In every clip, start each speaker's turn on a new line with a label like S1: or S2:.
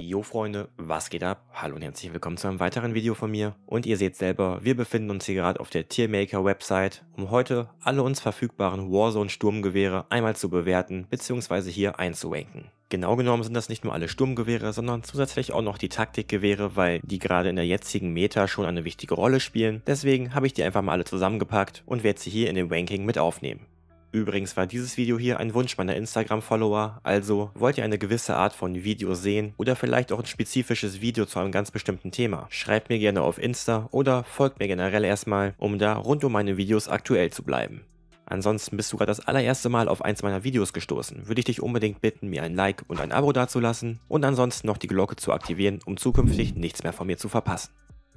S1: Jo Freunde, was geht ab? Hallo und herzlich willkommen zu einem weiteren Video von mir. Und ihr seht selber, wir befinden uns hier gerade auf der Tiermaker Website, um heute alle uns verfügbaren Warzone Sturmgewehre einmal zu bewerten bzw. hier einzuwanken. Genau genommen sind das nicht nur alle Sturmgewehre, sondern zusätzlich auch noch die Taktikgewehre, weil die gerade in der jetzigen Meta schon eine wichtige Rolle spielen. Deswegen habe ich die einfach mal alle zusammengepackt und werde sie hier in dem Ranking mit aufnehmen. Übrigens war dieses Video hier ein Wunsch meiner Instagram-Follower, also wollt ihr eine gewisse Art von Video sehen oder vielleicht auch ein spezifisches Video zu einem ganz bestimmten Thema? Schreibt mir gerne auf Insta oder folgt mir generell erstmal, um da rund um meine Videos aktuell zu bleiben. Ansonsten bist du gerade das allererste Mal auf eins meiner Videos gestoßen, würde ich dich unbedingt bitten, mir ein Like und ein Abo dazulassen und ansonsten noch die Glocke zu aktivieren, um zukünftig nichts mehr von mir zu verpassen.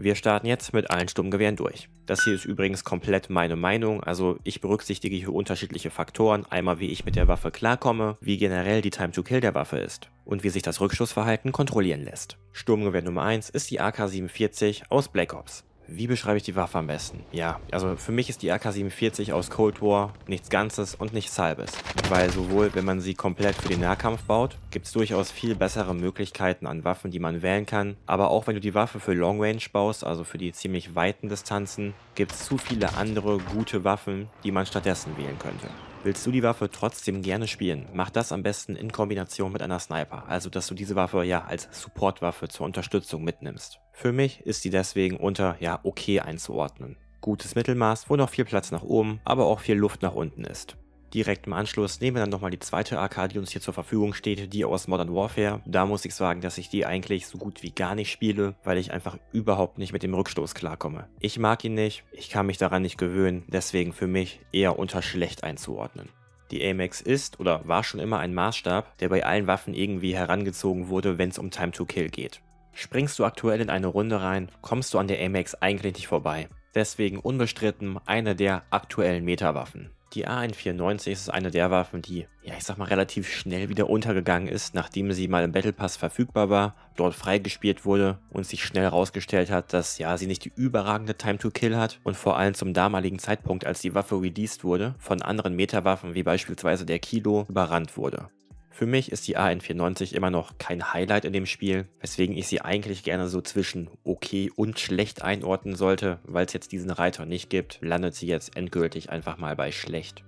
S1: Wir starten jetzt mit allen Sturmgewehren durch. Das hier ist übrigens komplett meine Meinung, also ich berücksichtige hier unterschiedliche Faktoren, einmal wie ich mit der Waffe klarkomme, wie generell die Time to Kill der Waffe ist und wie sich das Rückschussverhalten kontrollieren lässt. Sturmgewehr Nummer 1 ist die AK-47 aus Black Ops. Wie beschreibe ich die Waffe am besten? Ja, also für mich ist die AK-47 aus Cold War nichts Ganzes und nichts Halbes. Weil sowohl, wenn man sie komplett für den Nahkampf baut, gibt es durchaus viel bessere Möglichkeiten an Waffen, die man wählen kann. Aber auch wenn du die Waffe für Long Range baust, also für die ziemlich weiten Distanzen, gibt es zu viele andere gute Waffen, die man stattdessen wählen könnte. Willst du die Waffe trotzdem gerne spielen, mach das am besten in Kombination mit einer Sniper, also dass du diese Waffe ja als Supportwaffe zur Unterstützung mitnimmst. Für mich ist sie deswegen unter ja okay einzuordnen. Gutes Mittelmaß, wo noch viel Platz nach oben, aber auch viel Luft nach unten ist. Direkt im Anschluss nehmen wir dann nochmal die zweite AK, die uns hier zur Verfügung steht, die aus Modern Warfare. Da muss ich sagen, dass ich die eigentlich so gut wie gar nicht spiele, weil ich einfach überhaupt nicht mit dem Rückstoß klarkomme. Ich mag ihn nicht, ich kann mich daran nicht gewöhnen, deswegen für mich eher unter schlecht einzuordnen. Die Amex ist oder war schon immer ein Maßstab, der bei allen Waffen irgendwie herangezogen wurde, wenn es um Time to Kill geht. Springst du aktuell in eine Runde rein, kommst du an der Amex eigentlich nicht vorbei. Deswegen unbestritten eine der aktuellen Meta-Waffen. Die A194 ist eine der Waffen, die, ja ich sag mal, relativ schnell wieder untergegangen ist, nachdem sie mal im Battle Pass verfügbar war, dort freigespielt wurde und sich schnell herausgestellt hat, dass ja sie nicht die überragende Time to Kill hat und vor allem zum damaligen Zeitpunkt, als die Waffe released wurde, von anderen Meta-Waffen wie beispielsweise der Kilo überrannt wurde. Für mich ist die an 94 immer noch kein Highlight in dem Spiel, weswegen ich sie eigentlich gerne so zwischen okay und schlecht einordnen sollte, weil es jetzt diesen Reiter nicht gibt, landet sie jetzt endgültig einfach mal bei schlecht.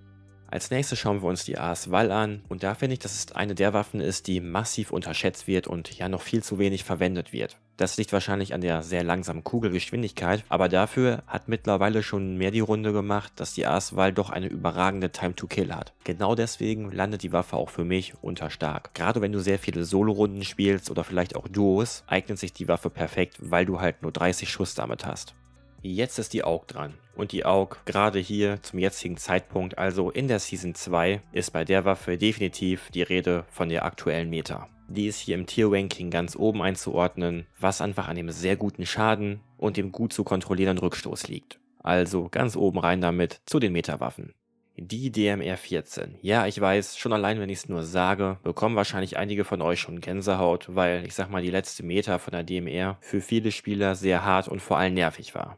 S1: Als nächstes schauen wir uns die AS-Wall an und da finde ich, dass es eine der Waffen ist, die massiv unterschätzt wird und ja noch viel zu wenig verwendet wird. Das liegt wahrscheinlich an der sehr langsamen Kugelgeschwindigkeit, aber dafür hat mittlerweile schon mehr die Runde gemacht, dass die AS-Wahl doch eine überragende Time to Kill hat. Genau deswegen landet die Waffe auch für mich unter stark. Gerade wenn du sehr viele Solo-Runden spielst oder vielleicht auch Duos, eignet sich die Waffe perfekt, weil du halt nur 30 Schuss damit hast. Jetzt ist die Aug dran. Und die Aug, gerade hier zum jetzigen Zeitpunkt, also in der Season 2, ist bei der Waffe definitiv die Rede von der aktuellen Meta. Die ist hier im Tier-Ranking ganz oben einzuordnen, was einfach an dem sehr guten Schaden und dem gut zu kontrollierenden Rückstoß liegt. Also ganz oben rein damit zu den Meta-Waffen. Die DMR 14. Ja, ich weiß, schon allein wenn ich es nur sage, bekommen wahrscheinlich einige von euch schon Gänsehaut, weil ich sag mal, die letzte Meta von der DMR für viele Spieler sehr hart und vor allem nervig war.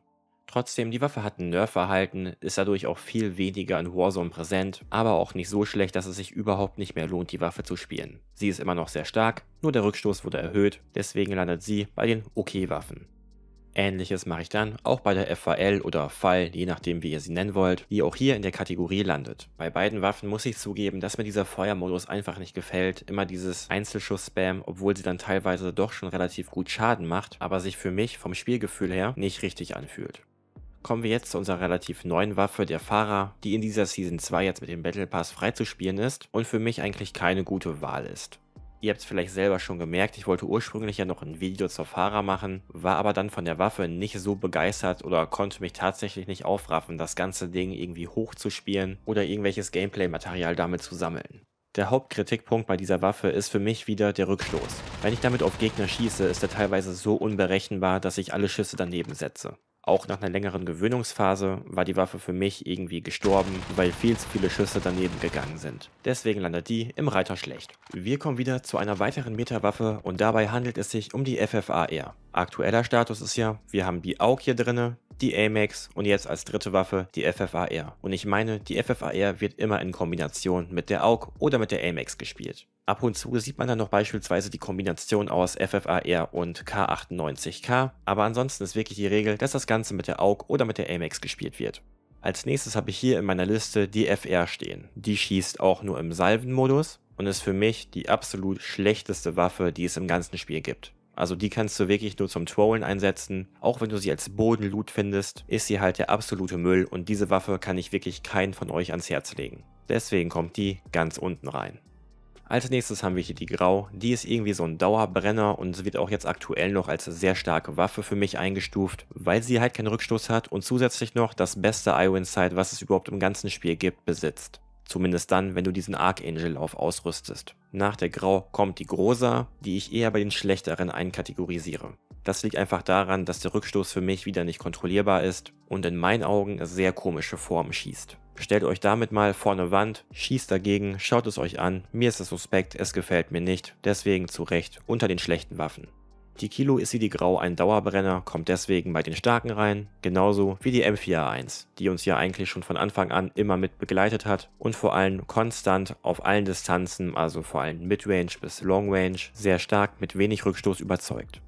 S1: Trotzdem, die Waffe hat ein Nerf verhalten ist dadurch auch viel weniger in Warzone präsent, aber auch nicht so schlecht, dass es sich überhaupt nicht mehr lohnt, die Waffe zu spielen. Sie ist immer noch sehr stark, nur der Rückstoß wurde erhöht, deswegen landet sie bei den OK-Waffen. Ähnliches mache ich dann auch bei der FAL oder Fall, je nachdem wie ihr sie nennen wollt, die auch hier in der Kategorie landet. Bei beiden Waffen muss ich zugeben, dass mir dieser Feuermodus einfach nicht gefällt, immer dieses Einzelschuss-Spam, obwohl sie dann teilweise doch schon relativ gut Schaden macht, aber sich für mich vom Spielgefühl her nicht richtig anfühlt. Kommen wir jetzt zu unserer relativ neuen Waffe, der Fahrer, die in dieser Season 2 jetzt mit dem Battle Pass freizuspielen ist und für mich eigentlich keine gute Wahl ist. Ihr habt es vielleicht selber schon gemerkt, ich wollte ursprünglich ja noch ein Video zur Fahrer machen, war aber dann von der Waffe nicht so begeistert oder konnte mich tatsächlich nicht aufraffen, das ganze Ding irgendwie hochzuspielen oder irgendwelches Gameplay-Material damit zu sammeln. Der Hauptkritikpunkt bei dieser Waffe ist für mich wieder der Rückstoß. Wenn ich damit auf Gegner schieße, ist er teilweise so unberechenbar, dass ich alle Schüsse daneben setze. Auch nach einer längeren Gewöhnungsphase war die Waffe für mich irgendwie gestorben, weil viel zu viele Schüsse daneben gegangen sind. Deswegen landet die im Reiter schlecht. Wir kommen wieder zu einer weiteren Meterwaffe und dabei handelt es sich um die FFAR. Aktueller Status ist ja, wir haben die AUG hier drinne, die AMAX und jetzt als dritte Waffe die FFAR. Und ich meine, die FFAR wird immer in Kombination mit der AUG oder mit der AMAX gespielt. Ab und zu sieht man dann noch beispielsweise die Kombination aus FFAR und K98K, aber ansonsten ist wirklich die Regel, dass das Ganze mit der AUG oder mit der AMAX gespielt wird. Als nächstes habe ich hier in meiner Liste die FR stehen. Die schießt auch nur im Salvenmodus und ist für mich die absolut schlechteste Waffe, die es im ganzen Spiel gibt. Also die kannst du wirklich nur zum Trollen einsetzen. Auch wenn du sie als Bodenloot findest, ist sie halt der absolute Müll und diese Waffe kann ich wirklich keinen von euch ans Herz legen. Deswegen kommt die ganz unten rein. Als nächstes haben wir hier die Grau. Die ist irgendwie so ein Dauerbrenner und wird auch jetzt aktuell noch als sehr starke Waffe für mich eingestuft, weil sie halt keinen Rückstoß hat und zusätzlich noch das beste Eye-Insight, was es überhaupt im ganzen Spiel gibt, besitzt. Zumindest dann, wenn du diesen Archangel-Lauf ausrüstest. Nach der Grau kommt die Grosa, die ich eher bei den schlechteren einkategorisiere. Das liegt einfach daran, dass der Rückstoß für mich wieder nicht kontrollierbar ist und in meinen Augen sehr komische Formen schießt. Stellt euch damit mal vor eine Wand, schießt dagegen, schaut es euch an, mir ist es suspekt, es gefällt mir nicht, deswegen zu Recht unter den schlechten Waffen. Die Kilo ist die Grau ein Dauerbrenner, kommt deswegen bei den Starken rein, genauso wie die M4A1, die uns ja eigentlich schon von Anfang an immer mit begleitet hat und vor allem konstant auf allen Distanzen, also vor allem Midrange bis Longrange, sehr stark mit wenig Rückstoß überzeugt.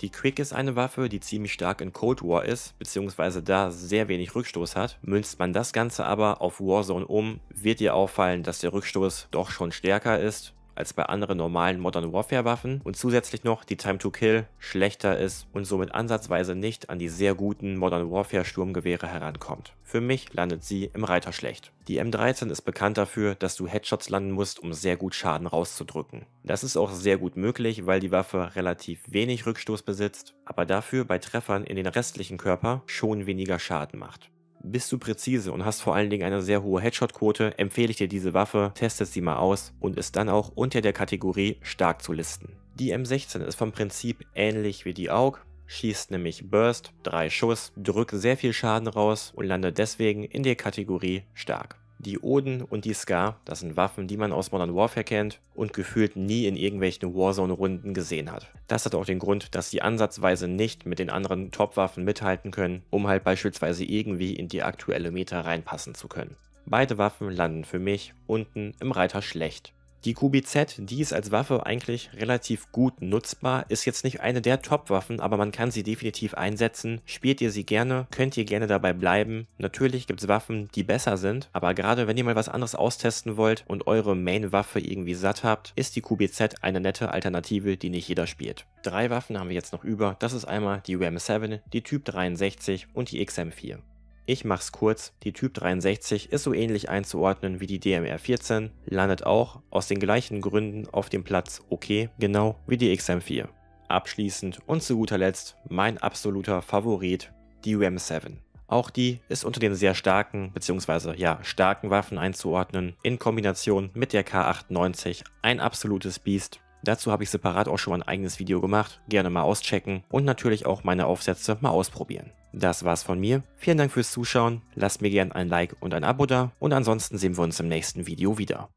S1: Die Quick ist eine Waffe, die ziemlich stark in Cold War ist, beziehungsweise da sehr wenig Rückstoß hat. Münzt man das Ganze aber auf Warzone um, wird dir auffallen, dass der Rückstoß doch schon stärker ist als bei anderen normalen Modern Warfare Waffen und zusätzlich noch die Time to Kill schlechter ist und somit ansatzweise nicht an die sehr guten Modern Warfare Sturmgewehre herankommt. Für mich landet sie im Reiter schlecht. Die M13 ist bekannt dafür, dass du Headshots landen musst, um sehr gut Schaden rauszudrücken. Das ist auch sehr gut möglich, weil die Waffe relativ wenig Rückstoß besitzt, aber dafür bei Treffern in den restlichen Körper schon weniger Schaden macht bist du präzise und hast vor allen Dingen eine sehr hohe Headshot-Quote, empfehle ich dir diese Waffe, testest sie mal aus und ist dann auch unter der Kategorie stark zu listen. Die M16 ist vom Prinzip ähnlich wie die AUG, schießt nämlich Burst, drei Schuss, drückt sehr viel Schaden raus und landet deswegen in der Kategorie stark die Oden und die Ska, das sind Waffen, die man aus Modern Warfare kennt und gefühlt nie in irgendwelchen Warzone-Runden gesehen hat. Das hat auch den Grund, dass sie ansatzweise nicht mit den anderen Top-Waffen mithalten können, um halt beispielsweise irgendwie in die aktuelle Meta reinpassen zu können. Beide Waffen landen für mich unten im Reiter schlecht. Die QBZ, die ist als Waffe eigentlich relativ gut nutzbar, ist jetzt nicht eine der Top-Waffen, aber man kann sie definitiv einsetzen. Spielt ihr sie gerne, könnt ihr gerne dabei bleiben. Natürlich gibt es Waffen, die besser sind, aber gerade wenn ihr mal was anderes austesten wollt und eure Main-Waffe irgendwie satt habt, ist die QBZ eine nette Alternative, die nicht jeder spielt. Drei Waffen haben wir jetzt noch über. Das ist einmal die RAM 7, die Typ 63 und die XM4. Ich mach's kurz, die Typ 63 ist so ähnlich einzuordnen wie die DMR-14, landet auch aus den gleichen Gründen auf dem Platz okay, genau wie die XM4. Abschließend und zu guter Letzt mein absoluter Favorit, die UM7. Auch die ist unter den sehr starken bzw. ja starken Waffen einzuordnen, in Kombination mit der K98 ein absolutes Biest. Dazu habe ich separat auch schon mal ein eigenes Video gemacht, gerne mal auschecken und natürlich auch meine Aufsätze mal ausprobieren. Das war's von mir. Vielen Dank fürs Zuschauen. Lasst mir gerne ein Like und ein Abo da. Und ansonsten sehen wir uns im nächsten Video wieder.